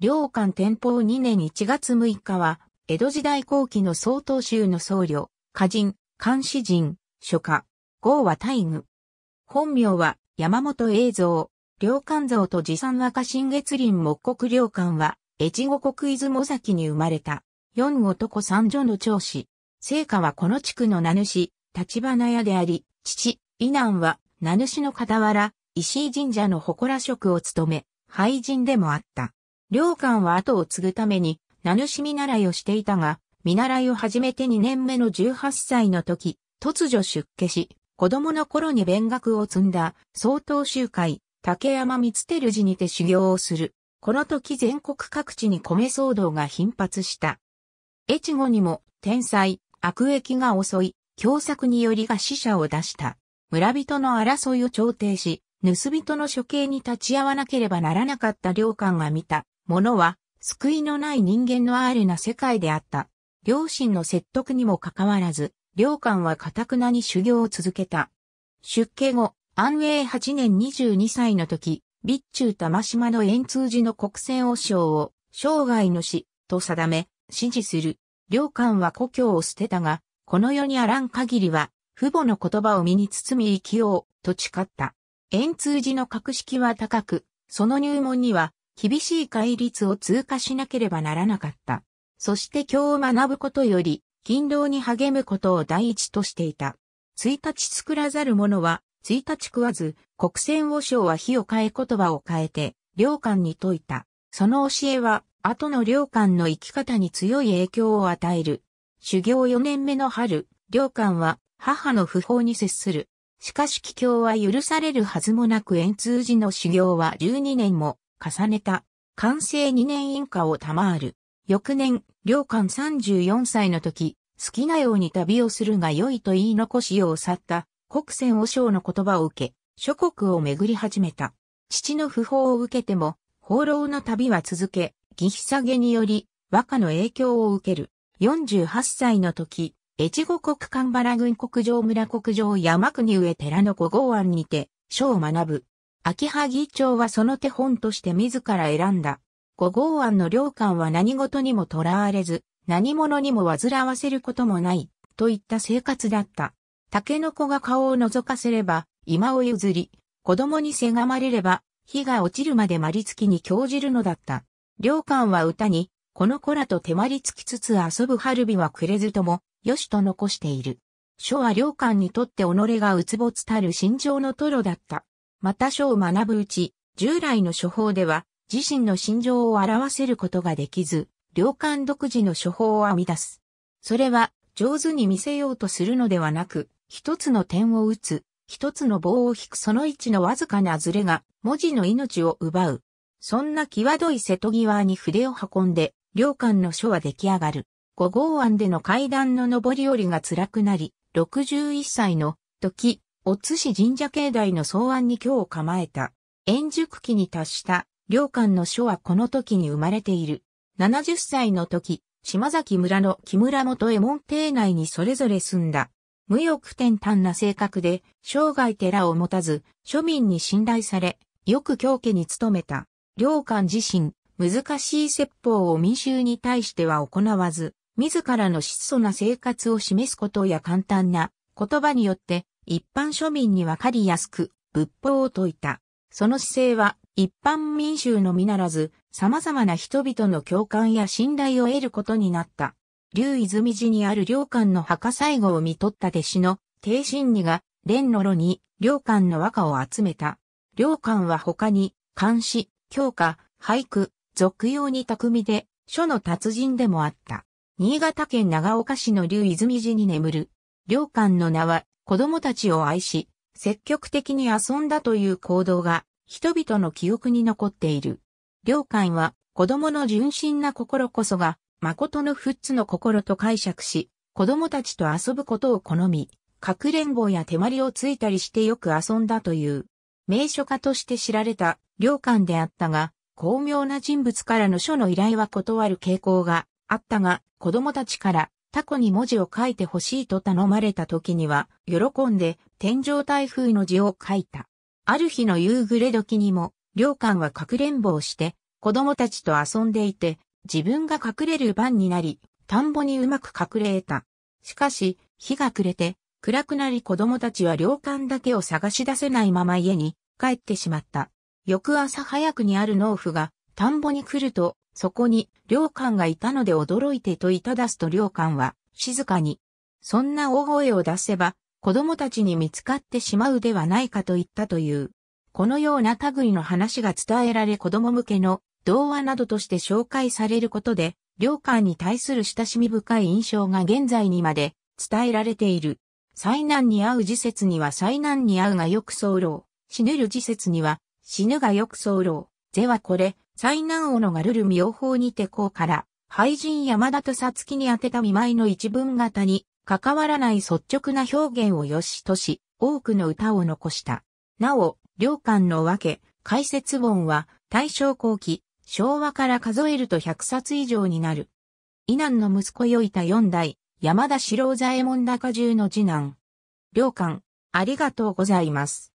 両館天保2年1月6日は、江戸時代後期の曹洞宗の僧侶、歌人、監視人、書家、豪は大愚。本名は山本栄造、両館像と持参若新月林木国両館は、越後国出雲崎に生まれた、四男三女の長子。聖火はこの地区の名主、立花屋であり、父、伊南は、名主の傍ら、石井神社の祠職を務め、廃人でもあった。良官は後を継ぐために、名主見習いをしていたが、見習いを始めて2年目の18歳の時、突如出家し、子供の頃に勉学を積んだ、総統集会、竹山光照寺にて修行をする。この時全国各地に米騒動が頻発した。越後にも、天才、悪役が襲い、凶作によりが死者を出した。村人の争いを調停し、盗人の処刑に立ち会わなければならなかった良官が見た。ものは救いのない人間のアールな世界であった。両親の説得にもかかわらず、良官はかたくなに修行を続けた。出家後、安永8年22歳の時、備中玉島の円通寺の国船和尚を生涯の死と定め、指示する。良官は故郷を捨てたが、この世にあらん限りは、父母の言葉を身に包み生きよう、と誓った。円通寺の格式は高く、その入門には、厳しい戒律を通過しなければならなかった。そして教を学ぶことより、勤労に励むことを第一としていた。一日作らざる者は、一日食わず、国戦和尚は火を変え言葉を変えて、良官に説いた。その教えは、後の良官の生き方に強い影響を与える。修行4年目の春、良官は、母の不法に接する。しかし帰郷は許されるはずもなく円通寺の修行は12年も重ねた。完成2年以下を賜る。翌年、良寛34歳の時、好きなように旅をするが良いと言い残し世を去った、国船和尚の言葉を受け、諸国を巡り始めた。父の訃報を受けても、放浪の旅は続け、義久下により、和歌の影響を受ける。48歳の時、越後国神原郡国上村国上山国上寺の五号案にて、書を学ぶ。秋葉議長はその手本として自ら選んだ。五号案の良官は何事にもとらわれず、何者にも煩わせることもない、といった生活だった。竹の子が顔を覗かせれば、今を譲り、子供にせがまれれば、火が落ちるまでまりつきに興じるのだった。良官は歌に、この子らと手まりつきつつ遊ぶ春日はくれずとも、よしと残している。書は良官にとって己がうつぼつたる心情のトロだった。また書を学ぶうち、従来の書法では自身の心情を表せることができず、良官独自の書法を編み出す。それは上手に見せようとするのではなく、一つの点を打つ、一つの棒を引くその位置のわずかなズレが文字の命を奪う。そんな際どい瀬戸際に筆を運んで、良官の書は出来上がる。五号案での階段の上り下りが辛くなり、61歳の時、お津市神社境内の草案に今日構えた。円熟期に達した領館の書はこの時に生まれている。70歳の時、島崎村の木村元右衛門邸内にそれぞれ住んだ。無欲転端な性格で、生涯寺を持たず、庶民に信頼され、よく教家に努めた。領館自身、難しい説法を民衆に対しては行わず、自らの質素な生活を示すことや簡単な言葉によって一般庶民にわかりやすく仏法を説いた。その姿勢は一般民衆のみならず様々な人々の共感や信頼を得ることになった。竜泉寺にある良官の墓最後を見取った弟子の帝神尼が蓮の炉に良官の和歌を集めた。良官は他に漢詩、教科、俳句、俗用に巧みで書の達人でもあった。新潟県長岡市の竜泉寺に眠る。良官の名は子供たちを愛し、積極的に遊んだという行動が人々の記憶に残っている。良寛は子供の純真な心こそが誠のフッの心と解釈し、子供たちと遊ぶことを好み、かくれんぼや手まりをついたりしてよく遊んだという、名書家として知られた良寛であったが、巧妙な人物からの書の依頼は断る傾向があったが、子供たちからタコに文字を書いてほしいと頼まれた時には、喜んで天井台風の字を書いた。ある日の夕暮れ時にも、良館はかくれんぼをして、子供たちと遊んでいて、自分が隠れる番になり、田んぼにうまく隠れた。しかし、日が暮れて、暗くなり子供たちは良館だけを探し出せないまま家に帰ってしまった。翌朝早くにある農夫が田んぼに来るとそこに、良官がいたので驚いてといただすと良官は、静かに、そんな大声を出せば、子供たちに見つかってしまうではないかと言ったという。このような類の話が伝えられ子供向けの童話などとして紹介されることで、良官に対する親しみ深い印象が現在にまで伝えられている。災難に遭う時節には災難に遭うがよく候。死ぬる時節には死ぬがよく候。是はこれ、災難斧がガルル妙法にてこうから、廃人山田とさつきに宛てた見舞いの一文型に、関わらない率直な表現を良しとし、多くの歌を残した。なお、両巻の分け、解説本は、大正後期、昭和から数えると100冊以上になる。伊南の息子よいた四代、山田四郎左衛門高中の次男。両巻、ありがとうございます。